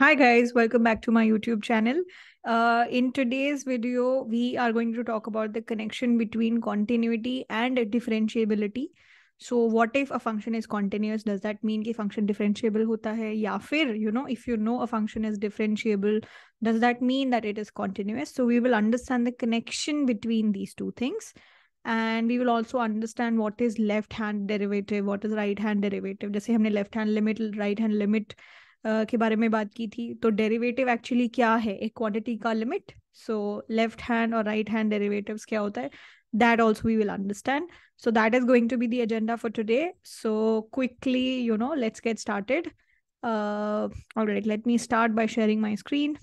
Hi guys, welcome back to my YouTube channel. Uh, in today's video, we are going to talk about the connection between continuity and differentiability. So what if a function is continuous? Does that mean कि function differentiable होता है या फिर you know if you know a function is differentiable, does that mean that it is continuous? So we will understand the connection between these two things. and we will also understand what is left hand derivative, what is right hand derivative. Just derivative जैसे हमने left hand limit right hand के बारे में बात की थी तो derivative actually क्या है एक क्वान्टिटी का लिमिट सो लेफ्ट हैंड और राइट हैंड डेरिवेटिव क्या होता है that also we will understand so that is going to be agenda for today so quickly you know let's get started let me start by sharing my screen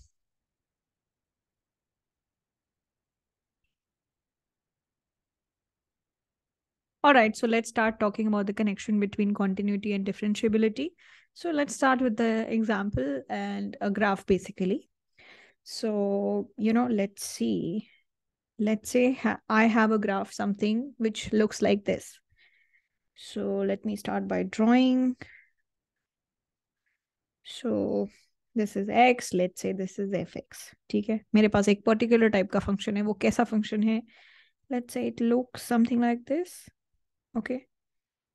All right, so let's start talking about the connection between continuity and differentiability. So let's start with the example and a graph basically. So, you know, let's see. Let's say ha I have a graph, something which looks like this. So let me start by drawing. So this is x. Let's say this is f x. ठीक है मेरे पास एक particular type का function है वो कैसा function है let say it look okay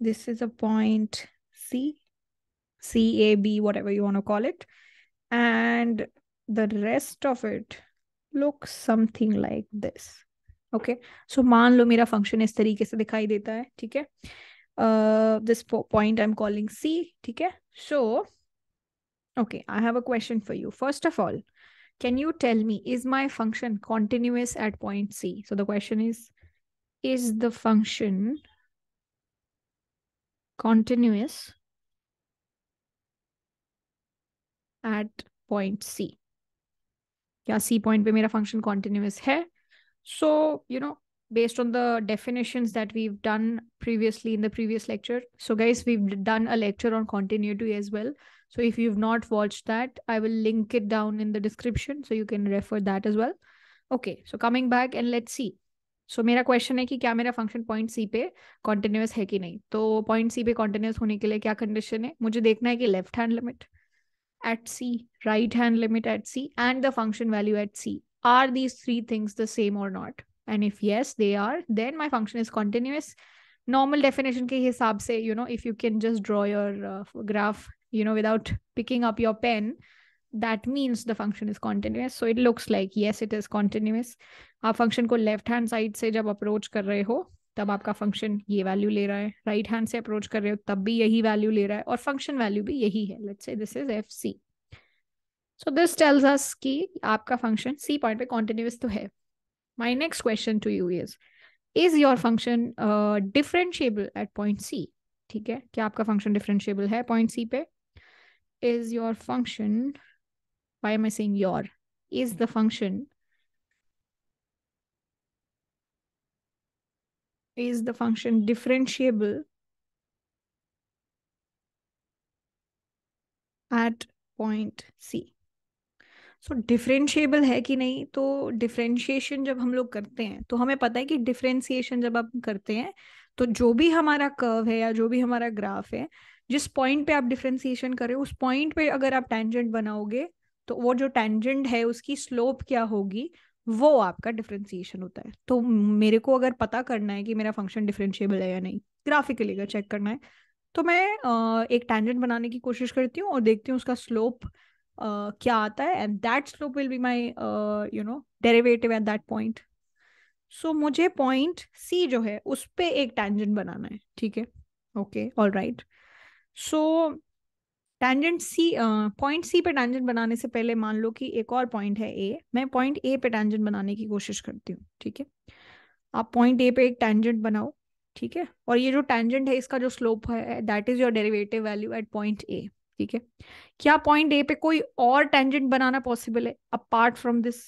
this is a point c c a b whatever you want to call it and the rest of it looks something like this okay so maan lo function is tarike se dikhai deta hai theek hai uh, this point i'm calling c theek so okay i have a question for you first of all can you tell me is my function continuous at point c so the question is is the function continuous at point C. Yeah, C point. Where my function continuous है So you know, based on the definitions that we've done previously in the previous lecture. So guys, we've done a lecture on continuity as well. So if you've not watched that, I will link it down in the description so you can refer that as well. Okay, so coming back and let's see. So so, मेरा question है कि क्या मेरा function point c पे continuous है कि नहीं तो पॉइंट सी पे कॉन्टिन्यूस होने के लिए क्या कंडीशन है मुझे देखना है कि left hand limit at c right hand limit at c and the function value at c are these three things the same or not and if yes they are then my function is continuous normal definition के हिसाब से you know if you can just draw your graph you know without picking up your pen that means the function is continuous so it looks like yes it is continuous आप function को left hand side से जब approach कर रहे हो तब आपका function ये वैल्यू ले रहा है राइट right हैंड से अप्रोच कर रहे हो तब भी यही वैल्यू ले रहा है और फंक्शन वैल्यू भी यही है let's say this is f c so this tells us कि आपका फंक्शन सी पॉइंट पे कॉन्टिन्यूस तो है my next question to you is is your function differentiable at point c ठीक है क्या आपका फंक्शन डिफरेंशिएबल है पॉइंट सी पे is your function why am I saying your? Is the function. Is the function differentiable at point C? So so, है कि नहीं तो डिफरेंशिएशन जब हम लोग करते हैं तो हमें पता है कि डिफ्रेंशिएशन जब आप करते हैं तो जो भी हमारा कर्व है या जो भी हमारा ग्राफ है जिस पॉइंट पे आप डिफ्रेंशिएशन करें उस पॉइंट पे अगर आप टेंजेंट बनाओगे तो वो जो टेंजेंट है उसकी स्लोप क्या होगी वो आपका डिफ्रेंसिएशन होता है तो मेरे को अगर पता करना है कि मेरा फंक्शन डिफ्रेंशिएबल है या नहीं ग्राफिकली अगर चेक करना है तो मैं एक टेंजेंट बनाने की कोशिश करती हूँ और देखती हूँ उसका स्लोप क्या आता है and that slope will be my you know derivative at that point so मुझे पॉइंट सी जो है उस पर एक टेंजेंट बनाना है ठीक है okay all right so tangent c point c पे टेंजेंट बनाने से पहले मान लो कि एक और पॉइंट है ए मैं पॉइंट ए पे टेंजेंट बनाने की कोशिश करती हूँ ठीक है आप पॉइंट ए पे एक टेंजेंट बनाओ ठीक है और ये जो टेंजेंट है इसका जो स्लोप है that is your derivative value at point ए ठीक है क्या पॉइंट ए पे कोई और टेंजेंट बनाना पॉसिबल है apart from this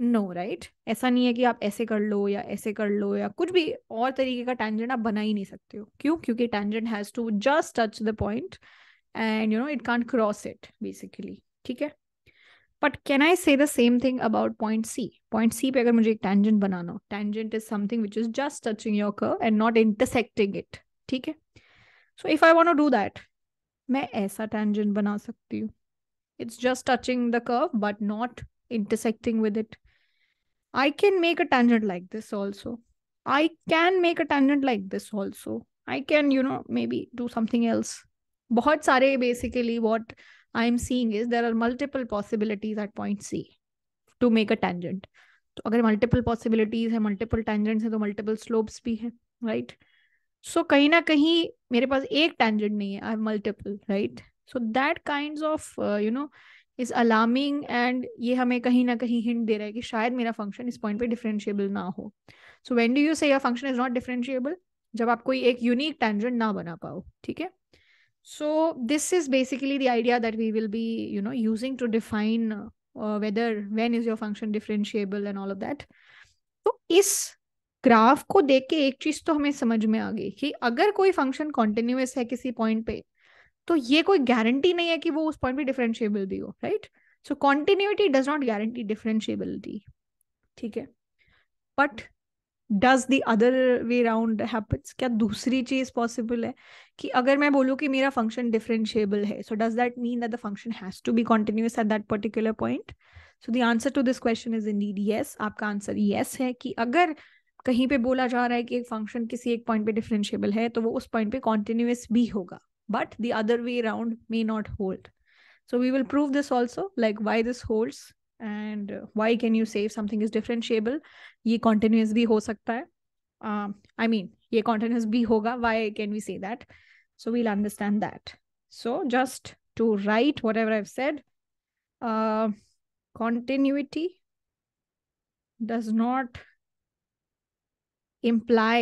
no right ऐसा नहीं है कि आप ऐसे कर लो या ऐसे कर लो या कुछ भी और तरीके का टेंजेंट आप बना ही नहीं सकते हो क्यों क्योंकि tangent has to just touch the point and you know it can't cross it basically ठीक है but can I say the same thing about point C? Point C, अगर मुझे एक tangent बनाना हो, tangent is something which is just touching your curve and not intersecting it, ठीक है? So if I want to do that, मैं ऐसा tangent बना सकती It's just touching the curve but not intersecting with it. I can make a tangent like this also. I can make a tangent like this also. I can you know maybe do something else. बहुत सारे what I am seeing is there are multiple possibilities at point c to make a tangent तो अगर multiple possibilities है multiple tangents है तो multiple slopes भी है right right? सो so, कहीं ना कहीं मेरे पास एक टेंजेंट नहीं है I have multiple right so that kind of you know is alarming and ये हमें कहीं ना कहीं हिंट दे रहा है कि शायद मेरा फंक्शन इस पॉइंट पे डिफरेंशिएबल ना हो so when do you say function is not differentiable जब आप कोई एक यूनिक टेंजेंट ना बना पाओ ठीक है so this is basically the idea that we will be you know using to define uh, whether when is your function differentiable and all of that तो इस ग्राफ को देख के एक चीज तो हमें समझ में आ गई कि अगर कोई फंक्शन कॉन्टिन्यूस है किसी पॉइंट पे तो ये कोई गारंटी नहीं है कि वो उस पॉइंट पे डिफरेंशिएबल भी हो right so continuity does not guarantee differentiability ठीक है but does the other way round happens क्या दूसरी चीज पॉसिबल है कि अगर मैं बोलूँ कि मेरा फंक्शन डिफरेंशिएबल है so does that mean that the function has to be continuous at that particular point so the answer to this question is indeed yes आपका आंसर येस yes है कि अगर कहीं पे बोला जा रहा है कि एक फंक्शन किसी एक पॉइंट पे डिफरेंशिएबल है तो वो उस पॉइंट पे कॉन्टिन्यूस भी होगा but the other way round may not hold so we will prove this also like why this holds and why can you say something is differentiable ये कॉन्टिन्यूस भी हो सकता है आई मीन ये continuous भी होगा why can we say that so we'll understand that so just to write whatever I've said continuity does not imply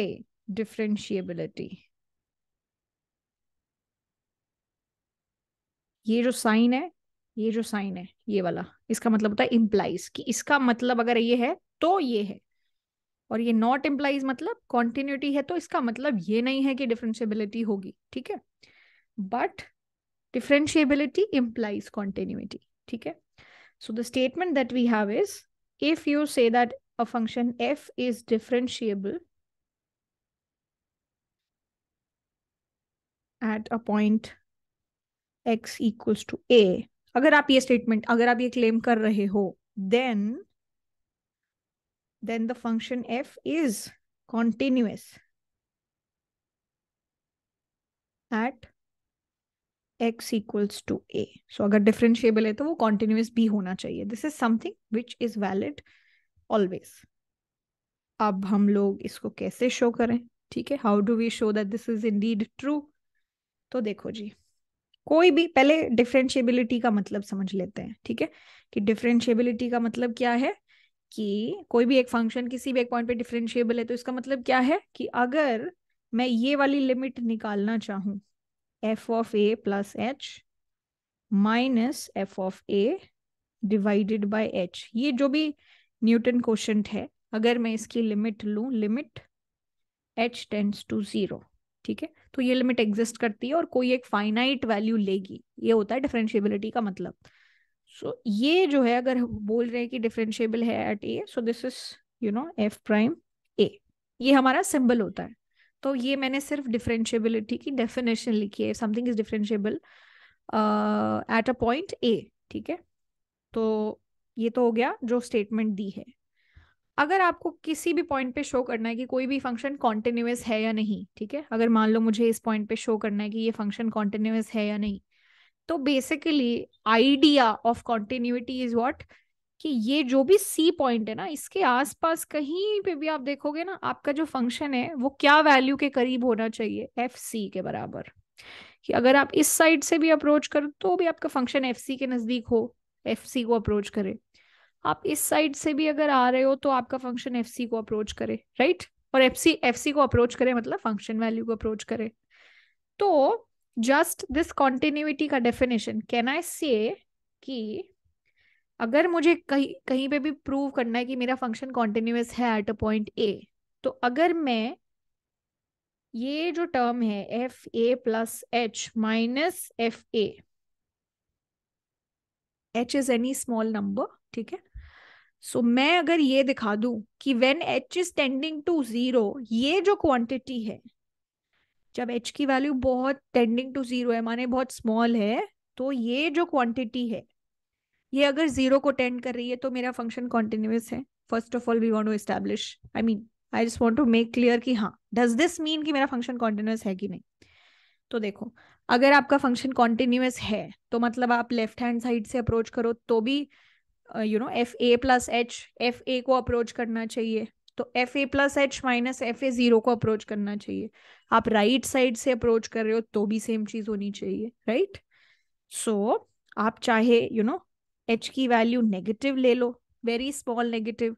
differentiability. ये जो साइन है ये जो साइन है ये वाला इसका मतलब होता है इम्प्लाइज कि इसका मतलब अगर ये है तो ये है और ये नॉट इम्प्लाइज मतलब कॉन्टिन्यूटी है तो इसका मतलब ये नहीं है कि डिफ्रेंशियबिलिटी होगी ठीक है बट डिफ्रेंशियबिलिटी इम्प्लाइज कॉन्टिन्यूटी ठीक है so the statement that we have is if you say that a function f is differentiable at a point x equals to a अगर आप ये स्टेटमेंट अगर आप ये क्लेम कर रहे हो then then the function f is continuous at x equals to a so अगर डिफ्रेंशिएबल है तो वो कॉन्टिन्यूस भी होना चाहिए this is something which is valid always अब हम लोग इसको कैसे शो करें ठीक है how do we show that this is indeed true तो देखो जी कोई भी पहले डिफ्रेंशियबिलिटी का मतलब समझ लेते हैं ठीक है कि डिफ्रेंशियबिलिटी का मतलब क्या है कि कोई भी एक फंक्शन किसी भी एक पॉइंट पे डिफ्रेंशियबल है तो इसका मतलब क्या है कि अगर मैं ये वाली लिमिट निकालना चाहूँ f of a plus h minus f of a divided by h ये जो भी न्यूटन क्वेश्चन है अगर मैं इसकी लिमिट लू limit h tends to zero ठीक है तो ये लिमिट एग्जिस्ट करती है और कोई एक फाइनाइट वैल्यू लेगी ये होता है डिफरेंशियबिलिटी का मतलब सो so, ये जो है अगर बोल रहे हैं कि डिफरेंशियबल है at a so this is you know f prime a ये हमारा सिंबल होता है तो ये मैंने सिर्फ डिफरेंशियबिलिटी की डेफिनेशन लिखी है something is differentiable at a point ए ठीक है तो ये तो हो गया जो स्टेटमेंट दी है अगर आपको किसी भी पॉइंट पे शो करना है कि कोई भी फंक्शन कॉन्टिन्यूस है या नहीं ठीक है अगर मान लो मुझे इस पॉइंट पे शो करना है कि ये फंक्शन कॉन्टिन्यूस है या नहीं तो basically idea of continuity is what कि ये जो भी सी पॉइंट है ना इसके आसपास कहीं पे भी आप देखोगे ना आपका जो फंक्शन है वो क्या वैल्यू के करीब होना चाहिए एफ सी के बराबर कि अगर आप इस साइड से भी अप्रोच करो तो भी आपका फंक्शन एफ सी के नजदीक हो एफ सी को अप्रोच करे आप इस साइड से भी अगर आ रहे हो तो आपका फंक्शन एफ को अप्रोच करे राइट और एफ सी को अप्रोच करे मतलब फंक्शन वैल्यू को अप्रोच करे तो जस्ट दिस कॉन्टिन्यूटी का डेफिनेशन कैन आई से कि अगर मुझे कहीं कहीं पे भी प्रूव करना है कि मेरा फंक्शन कॉन्टिन्यूस है एट अ पॉइंट ए तो अगर मैं ये जो टर्म है f a plus h minus f a h is any small number ठीक है सो so, मैं अगर ये दिखा दूं कि when h is tending to zero ये जो क्वांटिटी है जब एच की वैल्यू बहुत टेंडिंग टू जीरो है माने बहुत स्मॉल है तो ये जो क्वांटिटी है ये अगर जीरो को टेंड कर रही है तो मेरा फंक्शन कॉन्टिन्यूस है first of all we want to establish I mean I just want to make clear कि हाँ डज दिस मीन कि मेरा फंक्शन कॉन्टिन्यूस है कि नहीं तो देखो अगर आपका फंक्शन कॉन्टिन्यूस है तो मतलब आप लेफ्ट हैंड साइड से अप्रोच करो तो भी you know f a plus h f a को अप्रोच करना चाहिए तो f a plus h minus f a zero को अप्रोच करना चाहिए आप राइट right साइड से अप्रोच कर रहे हो तो भी सेम चीज होनी चाहिए राइट right? सो so, आप चाहे यू नो एच की वैल्यू नेगेटिव ले लो वेरी स्मॉल नेगेटिव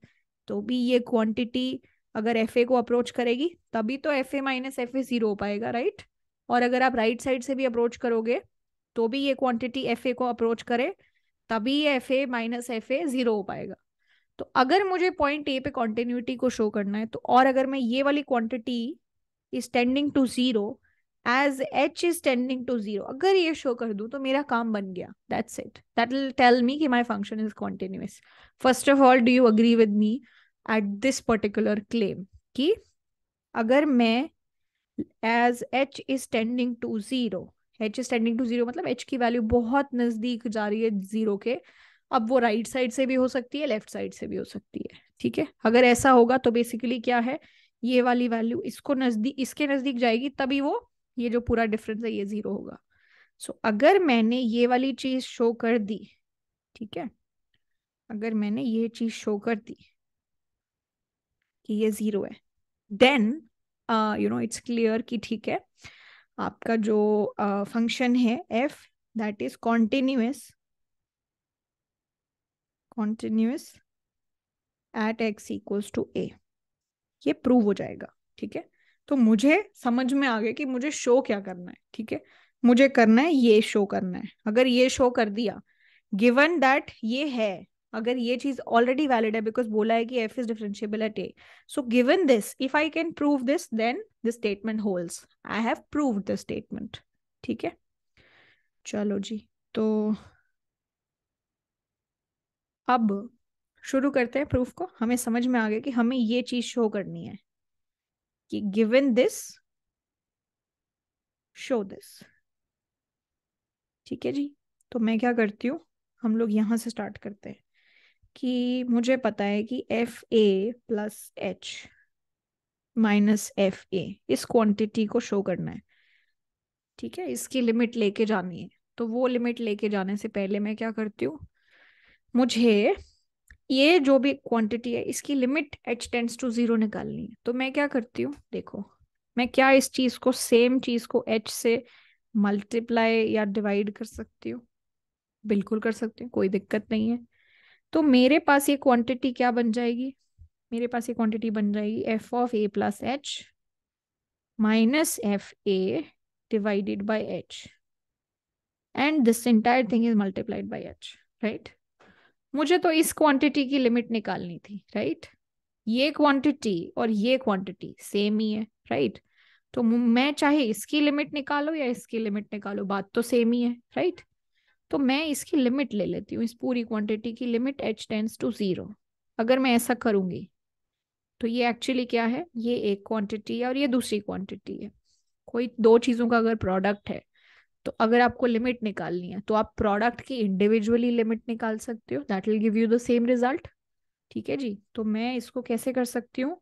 तो भी ये क्वांटिटी अगर एफ ए को अप्रोच करेगी तभी तो f a minus f a zero हो पाएगा राइट right? और अगर आप राइट right साइड से भी अप्रोच करोगे तो भी ये क्वांटिटी एफ ए को अप्रोच करे तभी f a minus f a zero हो पाएगा तो अगर मुझे पॉइंट ए पे कॉन्टिन्यूटी को शो करना है तो और अगर मैं ये वाली quantity is tending to zero as h is tending to zero अगर ये शो कर दूं तो मेरा काम बन गया that's it that will tell me कि my function is continuous first of all do you agree with me at this particular claim कि अगर मैं as h is tending to zero h is tending to zero मतलब h की value बहुत नजदीक जा रही है जीरो के अब वो राइट right साइड से भी हो सकती है लेफ्ट साइड से भी हो सकती है ठीक है अगर ऐसा होगा तो बेसिकली क्या है ये वाली वैल्यू इसको नजदीक इसके नजदीक जाएगी तभी वो ये जो पूरा डिफरेंस है ये जीरो होगा सो so, अगर मैंने ये वाली चीज शो कर दी ठीक है अगर मैंने ये चीज शो कर दी कि ये जीरो है then you know it's clear कि ठीक है आपका जो फंक्शन है f that is continuous continuous at x equals to a ये प्रूव हो जाएगा ठीक है तो मुझे समझ में आ गया कि मुझे शो क्या करना है ठीक है मुझे करना है ये शो करना है अगर ये शो कर दिया गिवन दैट ये है अगर ये चीज ऑलरेडी वैलिड है बिकॉज बोला है कि f is differentiable at a so given this if I can prove this then the statement holds I have prove the statement ठीक है चलो जी तो अब शुरू करते हैं प्रूफ को हमें समझ में आ गया कि हमें ये चीज शो करनी है कि गिवन दिस शो दिस ठीक है जी तो मैं क्या करती हूँ हम लोग यहां से स्टार्ट करते हैं कि मुझे पता है कि f a plus h minus f a इस क्वांटिटी को शो करना है ठीक है इसकी लिमिट लेके जानी है तो वो लिमिट लेके जाने से पहले मैं क्या करती हूँ मुझे ये जो भी क्वांटिटी है इसकी limit h tends to zero निकालनी है तो मैं क्या करती हूँ देखो मैं क्या इस चीज को सेम चीज को एच से मल्टीप्लाई या डिवाइड कर सकती हूँ बिल्कुल कर सकती हूँ कोई दिक्कत नहीं है तो मेरे पास ये क्वांटिटी क्या बन जाएगी मेरे पास ये क्वांटिटी बन जाएगी f of a plus h minus f a divided by h and this entire thing is multiplied by h right मुझे तो इस क्वांटिटी की लिमिट निकालनी थी राइट right? ये क्वांटिटी और ये क्वांटिटी सेम ही है राइट right? तो मैं चाहे इसकी लिमिट निकालो या इसकी लिमिट निकालो बात तो सेम ही है राइट right? तो मैं इसकी लिमिट ले लेती हूँ इस पूरी क्वांटिटी की limit h tends to zero अगर मैं ऐसा करूँगी तो ये एक्चुअली क्या है ये एक क्वांटिटी है और ये दूसरी क्वांटिटी है कोई दो चीज़ों का अगर प्रोडक्ट है तो अगर आपको लिमिट निकालनी है तो आप प्रोडक्ट की इंडिविजुअली लिमिट निकाल सकते हो that will give you the same result ठीक है जी तो मैं इसको कैसे कर सकती हूँ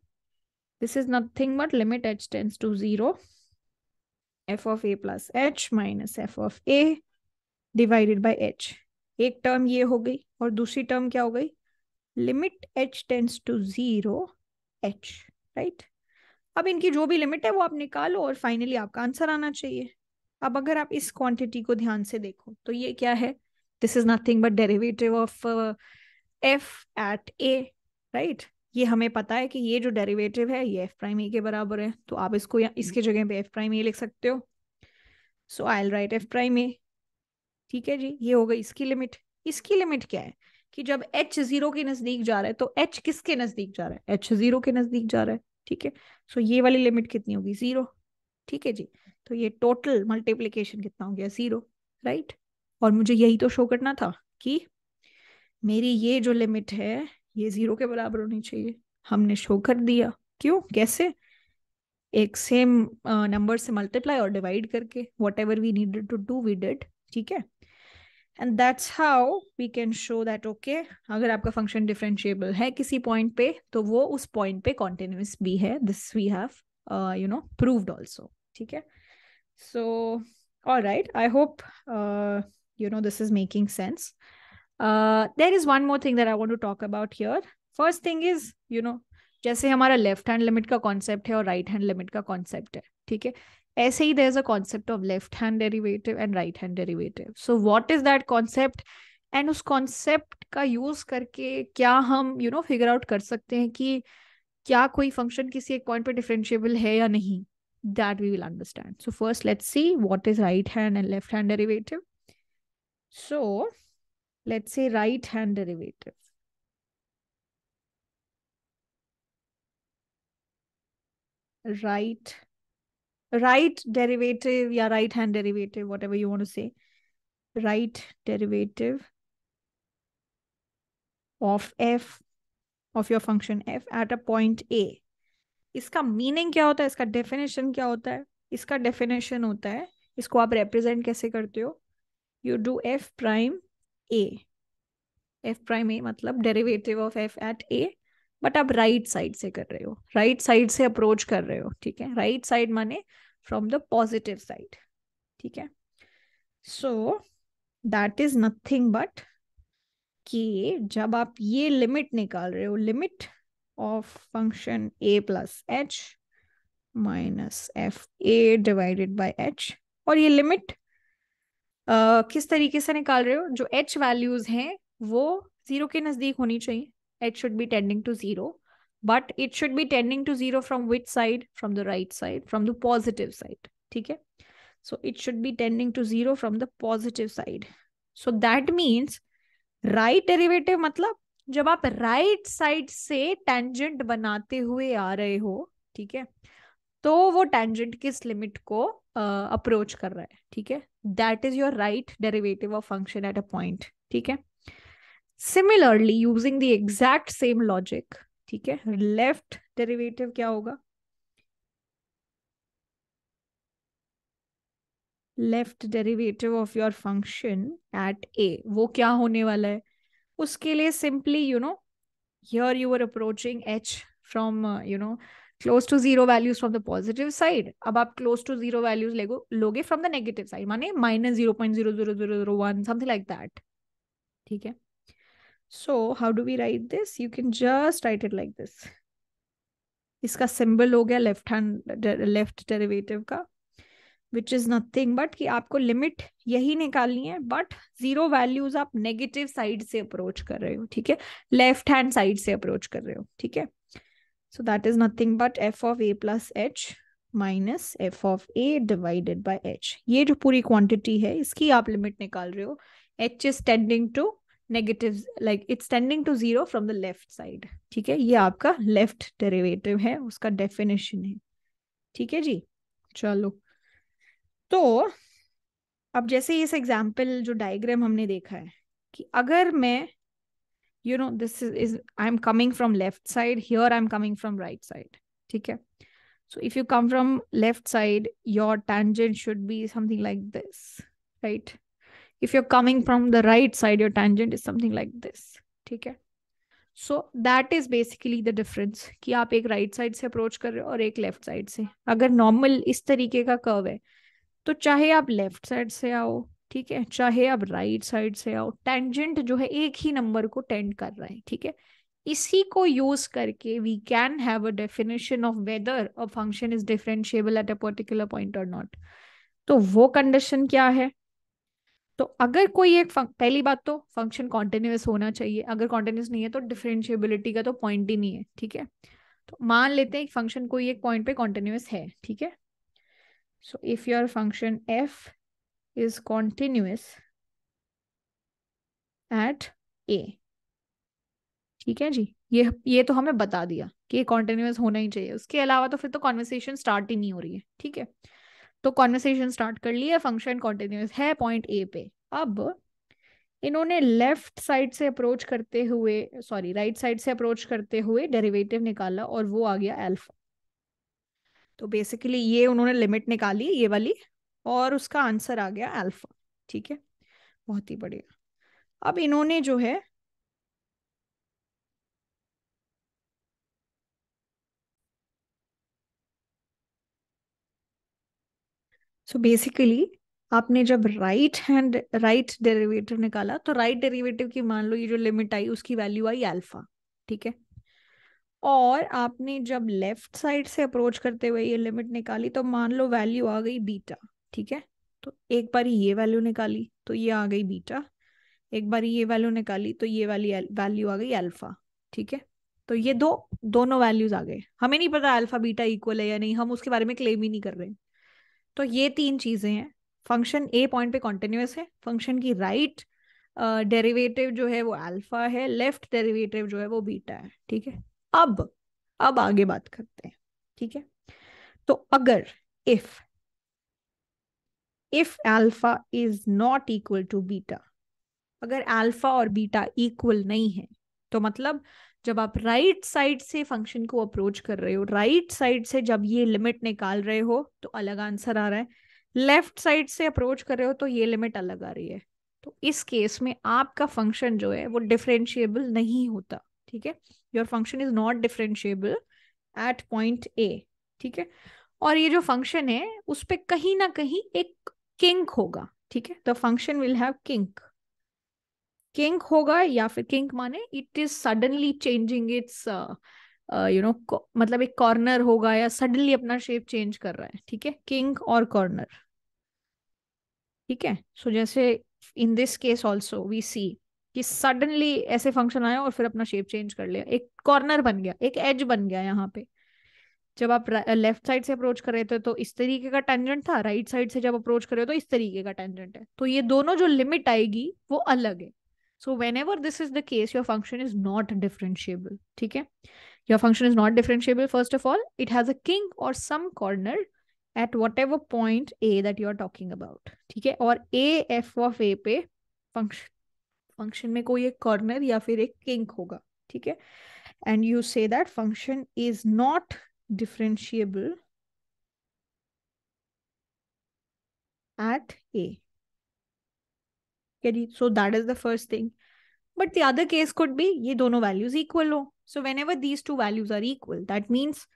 this is nothing but limit h tends to zero f of a plus h minus f of a divided by h एक टर्म ये हो गई और दूसरी टर्म क्या हो गई limit h tends to zero h right अब इनकी जो भी लिमिट है वो आप निकालो और फाइनली आपका आंसर आना चाहिए अब अगर आप इस क्वांटिटी को ध्यान से देखो तो ये क्या है this is nothing but derivative of f at a right ये हमें पता है कि ये जो डेरिवेटिव है ये एफ प्राइम ए के बराबर है तो आप इसको इसके जगह पे एफ प्राइम ए लिख सकते हो so I write f prime a ठीक है जी ये हो गई इसकी लिमिट इसकी लिमिट क्या है कि जब एच जीरो के नजदीक जा रहा है तो एच किसके नजदीक जा रहा है एच जीरो के नजदीक जा रहा है ठीक है सो ये वाली लिमिट कितनी होगी जीरो ठीक है जी तो ये टोटल मल्टीप्लीकेशन कितना हो गया जीरो राइट और मुझे यही तो शो करना था कि मेरी ये जो लिमिट है ये जीरो के बराबर होनी चाहिए हमने शो कर दिया क्यों कैसे एक सेम नंबर uh, से मल्टीप्लाई और डिवाइड करके whatever we needed to do we did ठीक है and that's how we can show that okay अगर आपका फंक्शन डिफरेंशिएबल है किसी पॉइंट पे तो वो उस पॉइंट पे कॉन्टिन्यूस भी है this we have you know proved also ठीक है so all right I hope you know this is making sense there is one more thing that I want to talk about here first thing is you know जैसे हमारा left hand limit का concept है और right hand limit का concept है ठीक है ऐसे ही there is a concept of left hand derivative and right hand derivative so what is that concept and उस कॉन्सेप्ट का यूज करके क्या हम यू नो फिगर आउट कर सकते हैं कि क्या कोई फंक्शन किसी एक पॉइंट पर डिफ्रेंशियबल है या नहीं that we will understand so first let's see what is right hand and left hand derivative so let's see right hand derivative right right derivative yeah right hand derivative whatever you want to say right derivative of f of your function f at a point a इसका meaning क्या होता है इसका definition क्या होता है इसका definition होता है इसको आप रिप्रेजेंट कैसे करते हो you do f prime a f prime a मतलब derivative of f at a but आप राइट साइड से कर रहे हो राइट साइड से अप्रोच कर रहे हो ठीक है राइट साइड माने फ्रॉम द पॉजिटिव साइड ठीक है so that is nothing but कि जब आप ये लिमिट निकाल रहे हो limit of function a plus h minus f a divided by h और ये लिमिट Uh, किस तरीके से निकाल रहे हो जो एच वैल्यूज हैं वो जीरो के नजदीक होनी चाहिए it should be tending to zero but it should be tending to zero from which side from the right side from the positive side okay so it should be tending to zero from the positive side so that means right derivative matlab जब आप right right side से tangent बनाते हुए आ रहे हो ठीक है तो वो टेंजेंट किस लिमिट को अप्रोच uh, कर रहा है ठीक है that is your right derivative of function at a point ठीक है similarly using the exact same logic ठीक है लेफ्ट डेरिवेटिव क्या होगा left derivative of your function at a वो क्या होने वाला है उसके लिए simply you know here you are approaching h from you know close to zero values from the positive side अब आप क्लोज टू जीरो वैल्यूज लेगो लोगे फ्रॉम द नेगेटिव साइड माने minus zero point zero zero zero zero one something like that ठीक है so how do we write this you can just write it like this इसका symbol हो गया left hand left derivative का which is nothing but कि आपको limit यही निकालनी है बट जीरो वैल्यूज आप नेगेटिव साइड से अप्रोच कर रहे हो ठीक है लेफ्ट हैंड साइड से अप्रोच कर रहे हो ठीक है so that is nothing but f of a plus h minus f of a divided by h ये जो पूरी क्वांटिटी है इसकी आप लिमिट निकाल रहे हो h is tending to negative like it's tending to zero from the left side ठीक है ये आपका लेफ्ट डेरिवेटिव है उसका डेफिनेशन है ठीक है जी चलो तो अब जैसे इस एग्जाम्पल जो डायग्राम हमने देखा है कि अगर मैं you know this is is I am coming from left side here I am coming from right side ठीक है so if you come from left side your tangent should be something like this right if you're coming from the right side your tangent is something like this ठीक है so that is basically the difference कि आप एक right right side से approach कर रहे हो और एक लेफ्ट साइड से अगर नॉर्मल इस तरीके का कर्व है तो चाहे आप लेफ्ट साइड से आओ ठीक है चाहे आप राइट right साइड से आओ टेंजेंट जो है एक ही नंबर को टेंड कर रहा है ठीक है इसी को यूज करके we can have a definition of whether a function is differentiable at a particular point और नॉट तो वो कंडीशन क्या है तो अगर कोई एक पहली बात तो फंक्शन कॉन्टिन्यूस होना चाहिए अगर कॉन्टिन्यूस नहीं है तो डिफरेंशियबिलिटी का तो पॉइंट ही नहीं है ठीक है तो मान लेते हैं फंक्शन कोई एक पॉइंट पे कॉन्टिन्यूस है ठीक है so if your function f is continuous at a ठीक है जी ये ये तो हमें बता दिया कि कॉन्टिन्यूस होना ही चाहिए उसके अलावा तो फिर तो कॉन्वर्सेशन स्टार्ट ही नहीं हो रही है ठीक है तो कॉन्वर्सेशन स्टार्ट कर लिया फंक्शन कॉन्टिन्यूस है पॉइंट ए पे अब इन्होंने लेफ्ट साइड से अप्रोच करते हुए सॉरी राइट साइड से अप्रोच करते हुए डेरिवेटिव निकाला और वो आ गया एल्फा तो बेसिकली ये उन्होंने लिमिट निकाली ये वाली और उसका आंसर आ गया अल्फा ठीक है बहुत ही बढ़िया अब इन्होंने जो है सो so बेसिकली आपने जब राइट हैंड राइट डेरिवेटिव निकाला तो राइट right डेरिवेटिव की मान लो ये जो लिमिट आई उसकी वैल्यू आई अल्फा ठीक है और आपने जब लेफ्ट साइड से अप्रोच करते हुए ये लिमिट निकाली तो मान लो वैल्यू आ गई बीटा ठीक है तो एक बार ये वैल्यू निकाली तो ये आ गई बीटा एक बार ये वैल्यू निकाली तो ये वाली वैल्यू आ गई अल्फा ठीक है तो ये दो दोनों वैल्यूज आ गए हमें नहीं पता अल्फा बीटा इक्वल है या नहीं हम उसके बारे में क्लेम ही नहीं कर रहे तो ये तीन चीजें हैं फंक्शन ए पॉइंट पे कॉन्टिन्यूस है फंक्शन की राइट डेरिवेटिव जो है वो अल्फा है लेफ्ट डेरिवेटिव जो है वो बीटा है ठीक है अब अब आगे बात करते हैं ठीक है तो अगर if if alpha is not equal to beta अगर अल्फा और बीटा इक्वल नहीं है तो मतलब जब आप राइट right साइड से फंक्शन को अप्रोच कर रहे हो राइट right साइड से जब ये लिमिट निकाल रहे हो तो अलग आंसर आ रहा है लेफ्ट साइड से अप्रोच कर रहे हो तो ये लिमिट अलग आ रही है तो इस केस में आपका फंक्शन जो है वो डिफरेंशियबल नहीं होता ठीक है your function is not differentiable at point ए ठीक है और ये जो फंक्शन है उस पर कहीं ना कहीं एक किंक होगा ठीक है the function will have kink kink होगा या फिर किंक माने it is suddenly changing it's you know मतलब एक कॉर्नर होगा या सडनली अपना शेप चेंज कर रहा है ठीक है किंक और कॉर्नर ठीक है सो जैसे in this case also we see कि सडनली ऐसे फंक्शन आया और फिर अपना शेप चेंज कर लिया एक कॉर्नर बन गया एक एज बन गया यहाँ पे जब आप लेफ्ट साइड uh, से अप्रोच कर रहे थे तो इस तरीके का टेंजेंट था राइट right साइड से जब अप्रोच कर रहे हो तो इस तरीके का टेंजेंट है तो ये दोनों जो लिमिट आएगी वो अलग है So whenever this is the case, your function is not differentiable. Okay? Your function is not differentiable. First of all, it has a king or some corner at whatever point A that you are talking about. Okay? Or A f of pe function function में koi एक corner ya fir ek kink होगा Okay, and you say that function is not differentiable at a so that is the first thing but the other case could be ye dono values equal so whenever these two values are equal that means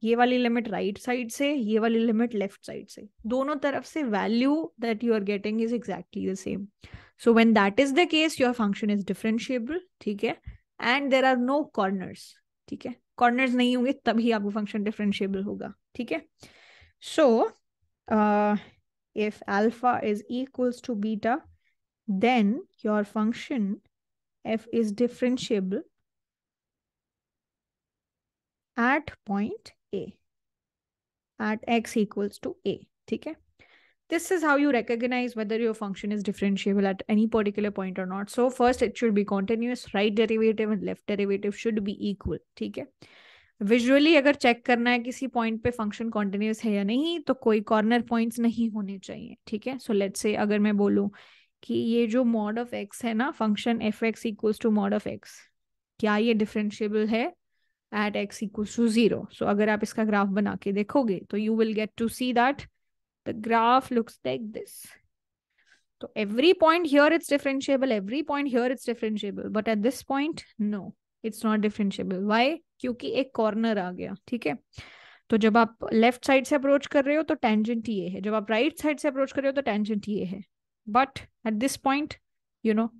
ye wali limit right side say ye wali limit left side se dono taraf se value that you are getting is exactly the same so when that is the case your function is differentiable theek and there are no corners theek hai corners nahi honge tabhi aapka function differentiable hoga theek hai so uh if alpha is equals to beta then your function f is differentiable at point A, at x equals to A, okay? This is how you recognize whether your function is differentiable at any particular point or not. So first, it should be continuous. Right derivative and left derivative should be equal, Okay. Visually, visually अगर check करना है point point पे function continuous है या नहीं तो कोई corner points नहीं होने चाहिए ठीक है सो लेट्स से अगर मैं बोलूँ कि ये जो मॉड ऑफ एक्स है ना function F X equals to mod of X क्या ये डिफरेंशियबल है at x equals to zero so अगर आप इसका ग्राफ बना के देखोगे तो you will get to see that the graph looks like this तो every point here it's differentiable every point here it's differentiable but at this point no it's not differentiable why क्योंकि एक corner आ गया ठीक है तो जब आप left side से अप्रोच कर रहे हो तो टेंजेंट ये है जब आप राइट right साइड से अप्रोच कर रहे हो तो टेंजेंट ये है But at this point, you know,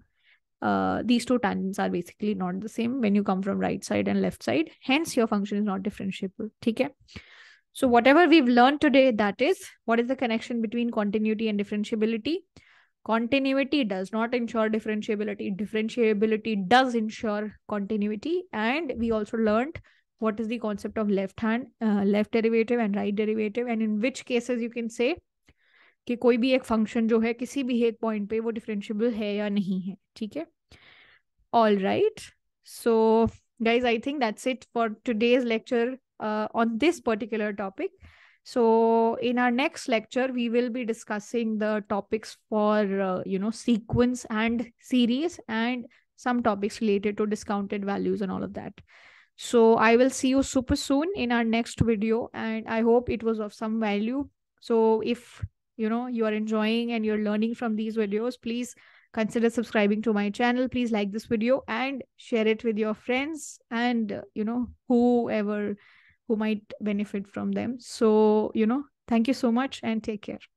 uh, these two tangents are basically not the same when you come from right side and left side. Hence, your function is not differentiable. Okay. So, whatever we've learned today, that is what is the connection between continuity and differentiability? Continuity does not ensure differentiability, differentiability does ensure continuity. And we also learned what is the concept of left hand, uh, left derivative, and right derivative, and in which cases you can say कि कोई भी एक function जो है किसी भी एक point पे वो डिफरेंशियबल है या नहीं है ठीक है all right so guys I think that's it for today's lecture on this particular topic. So in our next lecture, we will be discussing the topics for, uh, you know, sequence and series and some topics related to discounted values and all of that. So I will see you super soon in our next video and I hope it was of some value. So if you know you are enjoying and you're learning from these videos please consider subscribing to my channel please like this video and share it with your friends and you know whoever who might benefit from them so you know thank you so much and take care